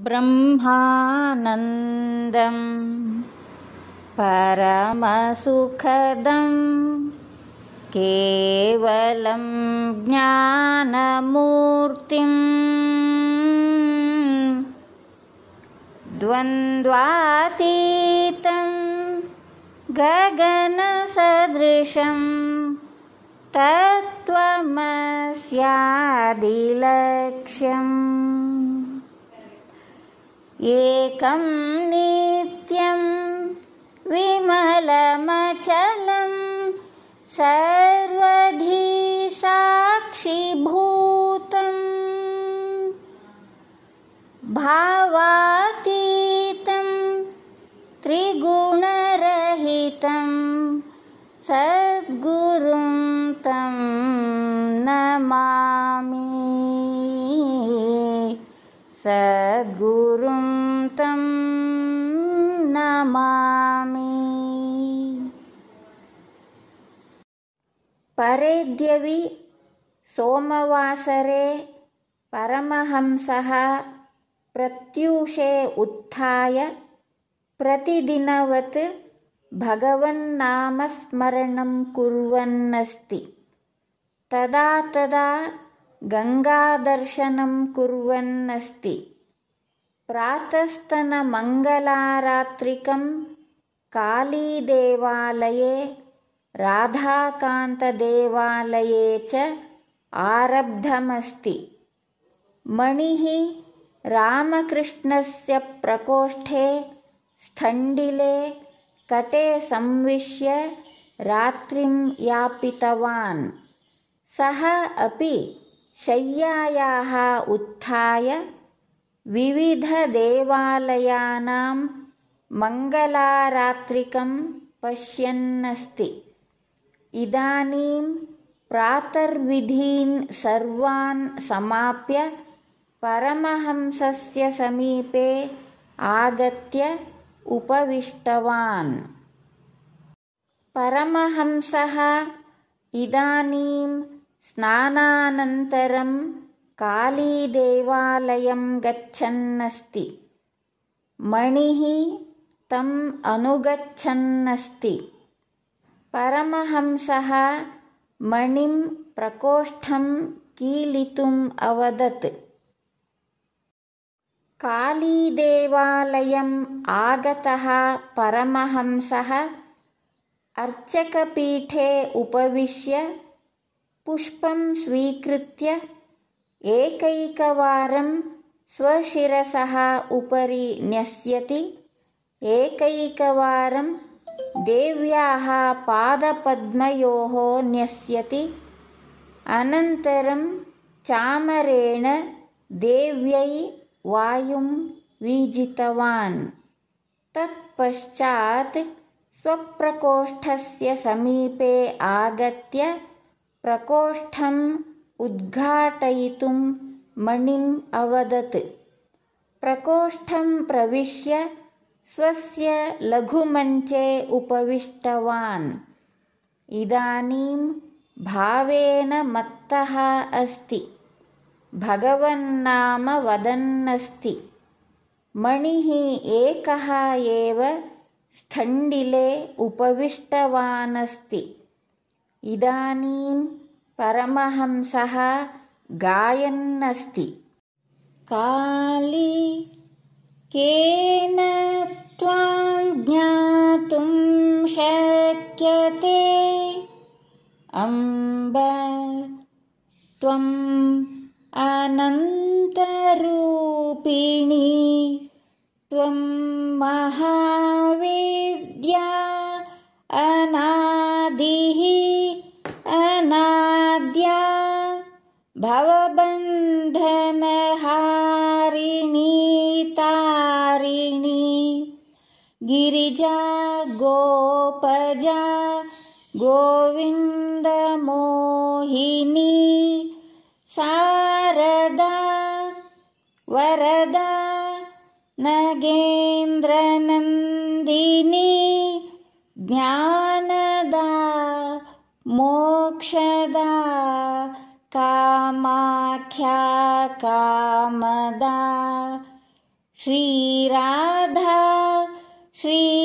ब्रह्मानन्दं परमसुखदं केवलं ज्ञानमूर्तिम् द्वन्द्वातीतं गगनसदृशं तत्त्वमस्यादिलक्ष्यम् एकं नित्यं विमलमचलं साक्षिभूतं। भावातीतं त्रिगुणरहितं तं नमामि सद्गुरुम् परेद्यवि सोमवासरे परमहंसः प्रत्यूषे उत्थाय प्रतिदिनवत् भगवन्नामस्मरणं कुर्वन्नस्ति तदा तदा गङ्गादर्शनं कुर्वन्नस्ति प्रातस्तनमङ्गलारात्रिकं कालीदेवालये राधाकान्तदेवालये च आरब्धमस्ति मणिः रामकृष्णस्य प्रकोष्ठे स्थण्डिले कटे संविश्य रात्रिं यापितवान् सः अपि शय्यायाः उत्थाय विविधदेवालयानां मङ्गलारात्रिकं पश्यन्नस्ति इदानीं प्रातर्विधीन् सर्वान् समाप्य परमहंसस्य समीपे आगत्य उपविष्टवान् परमहंसः इदानीं स्नानानन्तरं कालीदेवालयं गच्छन्नस्ति मणिः तम् अनुगच्छन्नस्ति परमहंसः मणिं प्रकोष्ठं कीलितुम् अवदत् कालीदेवालयम् आगतः परमहंसः अर्चकपीठे उपविश्य पुष्पं स्वीकृत्य एकैकवारं स्वशिरसः उपरि न्यस्यति एकैकवारं देव्याः पादपद्मयोः न्यस्यति अनन्तरं चामरेण देव्यै वायुं वीजितवान् तत्पश्चात् स्वप्रकोष्ठस्य समीपे आगत्य प्रकोष्ठं उद्घाटयितुं मणिम् अवदत् प्रकोष्ठं प्रविश्य स्वस्य लघुमञ्चे उपविष्टवान् इदानीं भावेन मत्तः अस्ति भगवन्नाम वदन्नस्ति मणिः एकः एव स्थण्डिले उपविष्टवानस्ति इदानीं परमहंसः गायन्नस्ति काली केन त्वां ज्ञातुं शक्यते अम्ब त्वम् अनन्तरूपिणी त्वं महाविद्या अनादिः प्रिया हारिणी तारिणी गिरिजा गोपजा मोहिनी शारदा वरदा नगेन्द्रनन्दिनी ज्ञान मोक्षदा कामाख्या कामदा श्रीराधा श्री